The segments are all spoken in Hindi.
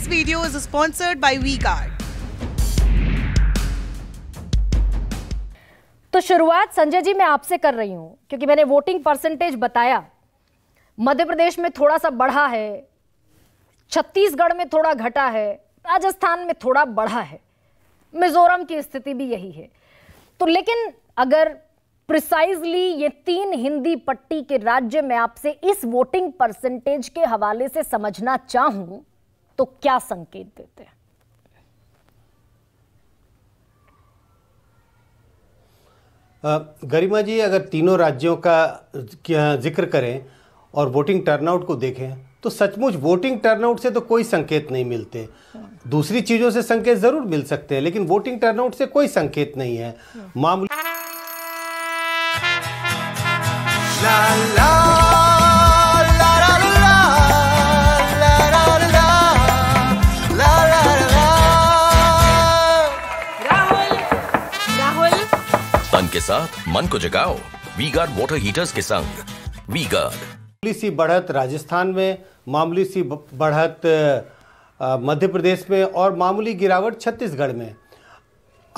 This video is sponsored by WeGuard. तो शुरुआत संजय जी मैं आपसे कर रही हूं क्योंकि मैंने वोटिंग परसेंटेज बताया मध्य प्रदेश में थोड़ा सा बढ़ा है छत्तीसगढ़ में थोड़ा घटा है राजस्थान में थोड़ा बढ़ा है मिजोरम की स्थिति भी यही है तो लेकिन अगर प्रिसाइजली ये तीन हिंदी पट्टी के राज्य में आपसे इस वोटिंग परसेंटेज के हवाले से समझना चाहूं तो क्या संकेत देते हैं गरिमा जी अगर तीनों राज्यों का जिक्र करें और वोटिंग टर्नआउट को देखें तो सचमुच वोटिंग टर्नआउट से तो कोई संकेत नहीं मिलते दूसरी चीज़ों से संकेत ज़रूर मिल सकते हैं लेकिन वोटिंग टर्नआउट से कोई संकेत नहीं है मामूली के साथ मन को जगाओ वी गार्ड वाटर हीटर्स के संग वी गार्ड मामूली सी बढ़त राजस्थान में मामूली सी बढ़त मध्य प्रदेश में और मामूली गिरावट छत्तीसगढ़ में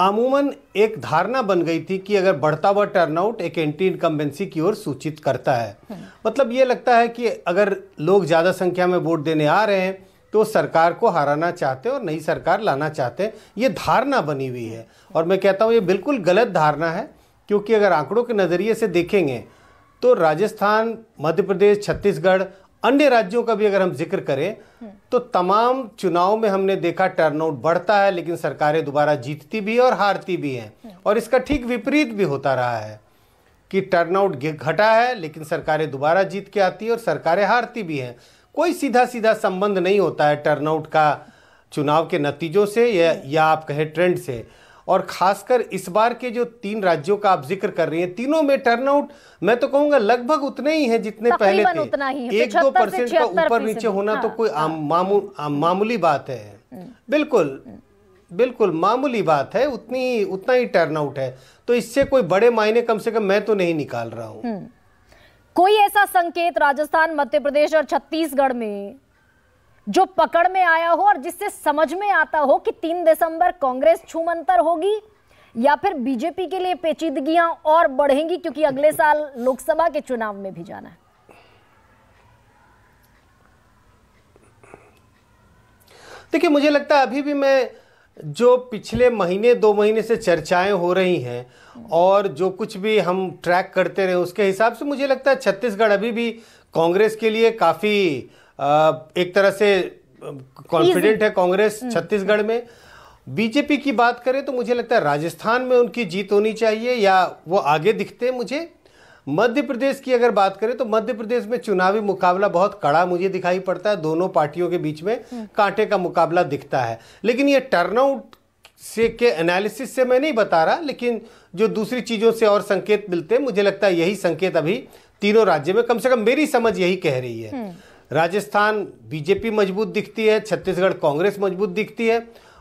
आमूमन एक धारणा बन गई थी कि अगर बढ़ता हुआ टर्नआउट एक एंटी इनकम्बेंसी की ओर सूचित करता है हम्म। मतलब ये लगता है कि अगर लोग ज़्यादा संख्या में वोट देने आ रहे हैं तो सरकार को हराना चाहते हैं और नई सरकार लाना चाहते हैं ये धारणा बनी हुई है और मैं कहता हूँ ये बिल्कुल गलत धारणा है क्योंकि अगर आंकड़ों के नज़रिए से देखेंगे तो राजस्थान मध्य प्रदेश छत्तीसगढ़ अन्य राज्यों का भी अगर हम जिक्र करें तो तमाम चुनाव में हमने देखा टर्नआउट बढ़ता है लेकिन सरकारें दोबारा जीतती भी है और हारती भी हैं और इसका ठीक विपरीत भी होता रहा है कि टर्नआउट घटा है लेकिन सरकारें दोबारा जीत के आती है और सरकारें हारती भी हैं कोई सीधा सीधा संबंध नहीं होता है टर्नआउट का चुनाव के नतीजों से या, या आप कहें ट्रेंड से और खासकर इस बार के जो तीन राज्यों का आप जिक्र कर रही हैं तीनों में टर्नआउट मैं तो कहूंगा लगभग उतने ही हैं जितने पहले थे एक दो परसेंट का ऊपर नीचे होना तो हाँ, तो कोई हाँ, मामू, मामूली बात है हम्म। बिल्कुल बिल्कुल मामूली बात है उतनी उतना ही टर्नआउट है तो इससे कोई बड़े मायने कम से कम मैं तो नहीं निकाल रहा हूँ हम्म। कोई ऐसा संकेत राजस्थान मध्य प्रदेश और छत्तीसगढ़ में जो पकड़ में आया हो और जिससे समझ में आता हो कि तीन दिसंबर कांग्रेस छूमंतर होगी या फिर बीजेपी के लिए पेचीदगियां और बढ़ेंगी क्योंकि अगले साल लोकसभा के चुनाव में भी जाना है देखिए मुझे लगता है अभी भी मैं जो पिछले महीने दो महीने से चर्चाएं हो रही हैं और जो कुछ भी हम ट्रैक करते रहे उसके हिसाब से मुझे लगता है छत्तीसगढ़ अभी भी कांग्रेस के लिए काफ़ी एक तरह से कॉन्फिडेंट है कांग्रेस हम्म. छत्तीसगढ़ में बीजेपी की बात करें तो मुझे लगता है राजस्थान में उनकी जीत होनी चाहिए या वो आगे दिखते हैं मुझे मध्य प्रदेश की अगर बात करें तो मध्य प्रदेश में चुनावी मुकाबला बहुत कड़ा मुझे दिखाई पड़ता है दोनों पार्टियों के बीच में हम्म. कांटे का मुकाबला दिखता है लेकिन ये टर्नआउट से के एनालिसिस से मैं नहीं बता रहा लेकिन जो दूसरी चीज़ों से और संकेत मिलते हैं मुझे लगता है यही संकेत अभी तीनों राज्य में कम से कम मेरी समझ यही कह रही है हम्म. राजस्थान बीजेपी मजबूत दिखती है छत्तीसगढ़ कांग्रेस मजबूत दिखती है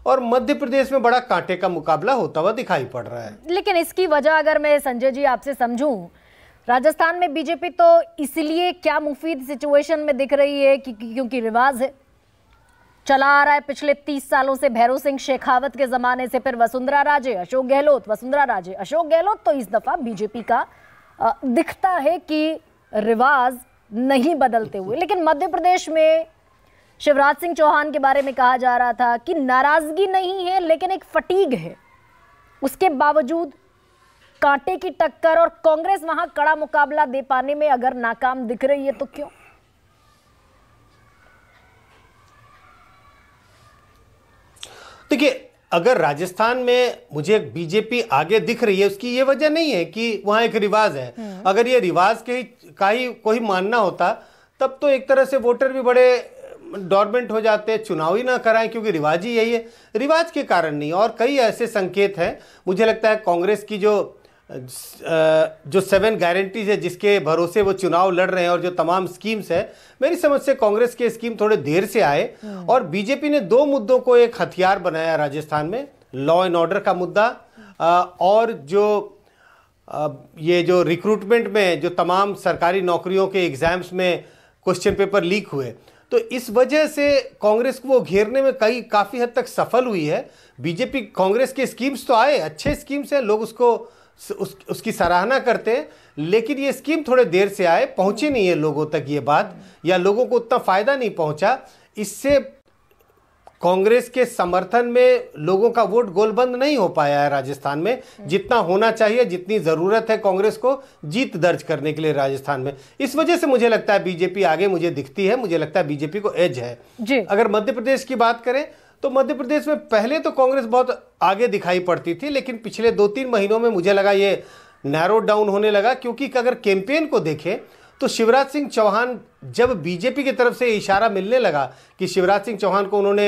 और मध्य प्रदेश में बड़ा कांटे का मुकाबला होता हुआ दिखाई पड़ रहा है लेकिन इसकी वजह अगर मैं संजय जी आपसे समझू राजस्थान में बीजेपी तो इसलिए क्या मुफीद सिचुएशन में दिख रही है कि क्योंकि रिवाज है चला आ रहा है पिछले तीस सालों से भैरव सिंह शेखावत के जमाने से फिर वसुंधरा राजे अशोक गहलोत वसुंधरा राजे अशोक गहलोत तो इस दफा बीजेपी का दिखता है कि रिवाज नहीं बदलते हुए लेकिन मध्य प्रदेश में शिवराज सिंह चौहान के बारे में कहा जा रहा था कि नाराज़गी नहीं है लेकिन एक फटीग है उसके बावजूद कांटे की टक्कर और कांग्रेस वहां कड़ा मुकाबला दे पाने में अगर नाकाम दिख रही है तो क्यों देखिए अगर राजस्थान में मुझे बीजेपी आगे दिख रही है उसकी ये वजह नहीं है कि वहाँ एक रिवाज है हम्म। अगर ये रिवाज के का ही कोई मानना होता तब तो एक तरह से वोटर भी बड़े डॉर्मेंट हो जाते हैं चुनाव ही ना कराएं क्योंकि रिवाज ही यही है रिवाज के कारण नहीं और कई ऐसे संकेत हैं मुझे लगता है कांग्रेस की जो जो सेवन गारंटीज है जिसके भरोसे वो चुनाव लड़ रहे हैं और जो तमाम स्कीम्स है मेरी समझ से कांग्रेस के स्कीम थोड़े देर से आए हाँ। और बीजेपी ने दो मुद्दों को एक हथियार बनाया राजस्थान में लॉ एंड ऑर्डर का मुद्दा और जो ये जो रिक्रूटमेंट में जो तमाम सरकारी नौकरियों के एग्ज़ाम्स में क्वेश्चन पेपर लीक हुए तो इस वजह से कांग्रेस को वो घेरने में कई काफ़ी हद तक सफल हुई है बीजेपी कांग्रेस के स्कीम्स तो आए अच्छे स्कीम्स हैं लोग उसको उस, उसकी सराहना करते लेकिन ये स्कीम थोड़े देर से आए पहुंची नहीं है लोगों तक ये बात या लोगों को उतना फ़ायदा नहीं पहुंचा इससे कांग्रेस के समर्थन में लोगों का वोट गोलबंद नहीं हो पाया है राजस्थान में जितना होना चाहिए जितनी ज़रूरत है कांग्रेस को जीत दर्ज करने के लिए राजस्थान में इस वजह से मुझे लगता है बीजेपी आगे मुझे दिखती है मुझे लगता है बीजेपी को एज है जी अगर मध्य प्रदेश की बात करें तो मध्य प्रदेश में पहले तो कांग्रेस बहुत आगे दिखाई पड़ती थी लेकिन पिछले दो तीन महीनों में मुझे लगा ये नैरो डाउन होने लगा क्योंकि अगर कैंपेन को देखें तो शिवराज सिंह चौहान जब बीजेपी की तरफ से इशारा मिलने लगा कि शिवराज सिंह चौहान को उन्होंने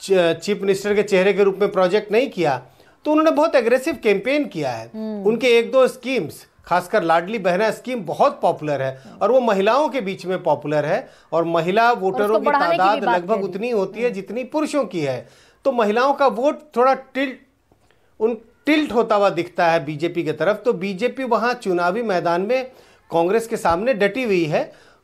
चीफ मिनिस्टर के चेहरे के रूप में प्रोजेक्ट नहीं किया तो उन्होंने बहुत एग्रेसिव कैंपेन किया है हम्म। उनके एक दो स्कीम्स खासकर लाडली बहना स्कीम बहुत पॉपुलर है और वो महिलाओं के बीच में पॉपुलर है और महिला वोटरों की तादाद लगभग उतनी होती है हम्म। जितनी पुरुषों की है तो महिलाओं का वोट थोड़ा टिल्ट उन टिल्ट होता हुआ दिखता है बीजेपी की तरफ तो बीजेपी वहाँ चुनावी मैदान में कांग्रेस के सामने डटी हुई है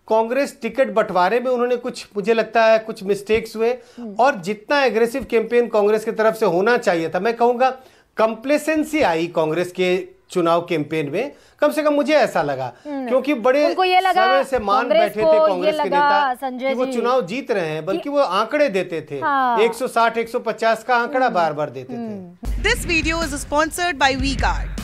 कांग्रेस टिकट बंटवारे में उन्होंने कुछ मुझे लगता है कुछ मिस्टेक्स हुए हम्म। और जितना एग्रेसिव कैंपेन कांग्रेस की तरफ से होना चाहिए था मैं कहूँगा कंप्लेसेंसी आई कांग्रेस के चुनाव कैंपेन में कम से कम मुझे ऐसा लगा हम्म। क्योंकि बड़े ये लगा, समय से मान बैठे थे कांग्रेस के नेता कि वो चुनाव जीत रहे हैं बल्कि वो आंकड़े देते थे हाँ। 160 150 का आंकड़ा हम्म। बार बार देते थे this video is sponsored by V card